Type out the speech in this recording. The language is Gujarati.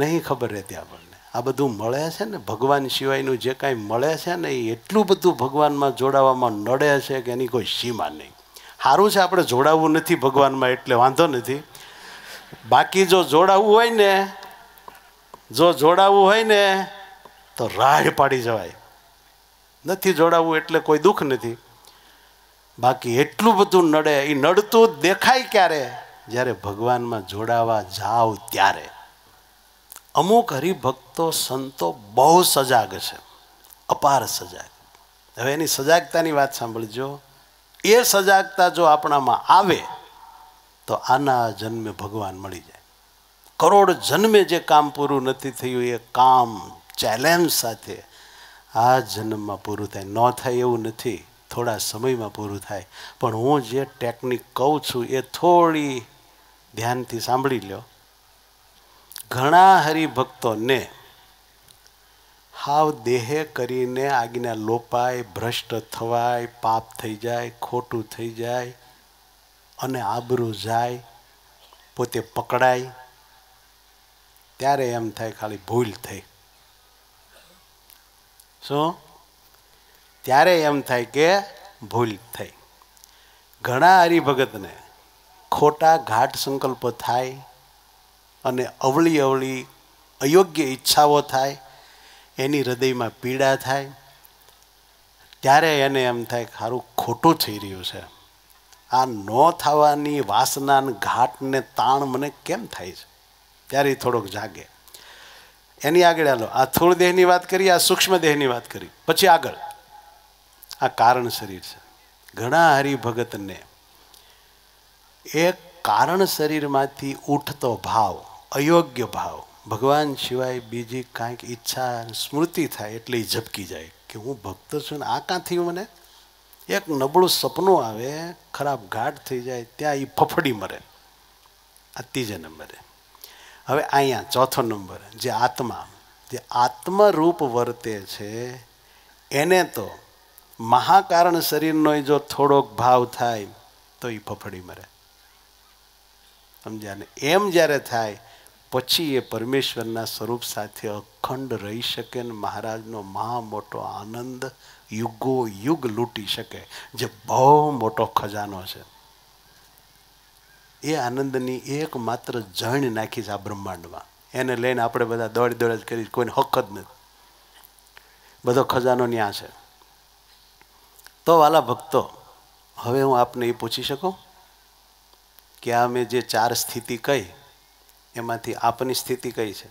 નહીં ખબર રહેતી આપણને આ બધું મળે છે ને ભગવાન સિવાયનું જે કાંઈ મળે છે ને એ એટલું બધું ભગવાનમાં જોડાવામાં નડે છે કે એની કોઈ સીમા નહીં સારું છે આપણે જોડાવવું નથી ભગવાનમાં એટલે વાંધો નથી બાકી જો જોડાવવું હોય ને જો જોડાવવું હોય ને તો રાહ પાડી જવાય નથી જોડાવવું એટલે કોઈ દુઃખ નથી બાકી એટલું બધું નડે એ નડતું દેખાય ક્યારે જ્યારે ભગવાનમાં જોડાવા જાઓ ત્યારે અમુક હરિભક્તો સંતો બહુ સજાગ છે અપાર સજાગ હવે એની સજાગતાની વાત સાંભળજો એ સજાગતા જો આપણામાં આવે તો આના જન્મે ભગવાન મળી જાય કરોડ જન્મે જે કામ પૂરું નથી થયું એ કામ ચેલેન્જ સાથે આ જન્મમાં પૂરું થાય ન થાય એવું નથી થોડા સમયમાં પૂરું થાય પણ હું જે ટેકનિક કહું છું એ થોડી ધ્યાનથી સાંભળી લ્યો ઘણા હરિભક્તોને હાવ દેહે કરીને આજ્ઞા લોપાય ભ્રષ્ટ થવાય પાપ થઈ જાય ખોટું થઈ જાય અને આબરૂ જાય પોતે પકડાય ત્યારે એમ થાય ખાલી ભૂલ થઈ શું ત્યારે એમ થાય કે ભૂલ થઈ ઘણા હરિભગતને ખોટા ઘાટ સંકલ્પ થાય અને અવળી અવળી અયોગ્ય ઈચ્છાઓ થાય એની હૃદયમાં પીડા થાય ત્યારે એને એમ થાય કે સારું ખોટું થઈ રહ્યું છે આ ન થવાની વાસના ઘાટને તાણ મને કેમ થાય છે ત્યારે થોડોક જાગે એની આગળ હાલો આ થોડ દેહની વાત કરી આ સૂક્ષ્મ દેહની વાત કરી પછી આગળ આ કારણ શરીર છે ઘણા હરિભગતને એ કારણ શરીરમાંથી ઉઠતો ભાવ અયોગ્ય ભાવ ભગવાન સિવાય બીજી કાંઈક ઈચ્છા સ્મૃતિ થાય એટલે એ ઝબકી જાય કે હું ભક્ત છું ને આ કાં થયું મને એક નબળું સપનું આવે ખરાબ ગાઢ થઈ જાય ત્યાં એ ફફડી મરે આ ત્રીજા નંબરે હવે અહીંયા ચોથો નંબર જે આત્મા જે આત્મરૂપ વર્તે છે એને તો મહાકારણ શરીરનો જો થોડોક ભાવ થાય તો એ ફફડી મરે સમજ્યા ને એમ જ્યારે થાય પછી એ પરમેશ્વરના સ્વરૂપ સાથે અખંડ રહી શકે ને મહારાજનો મહા મોટો આનંદ યુગો યુગ લૂંટી શકે જે બહુ મોટો ખજાનો છે એ આનંદની એકમાત્ર જણ નાખી છે આ બ્રહ્માંડમાં એને લઈને આપણે બધા દોડી દોડ જ કરી કોઈને હક જ નથી બધો ખજાનો ન્યા છે તો વાલા ભક્તો હવે હું આપને એ પૂછી શકું કે અમે જે ચાર સ્થિતિ કહી એમાંથી આપની સ્થિતિ કઈ છે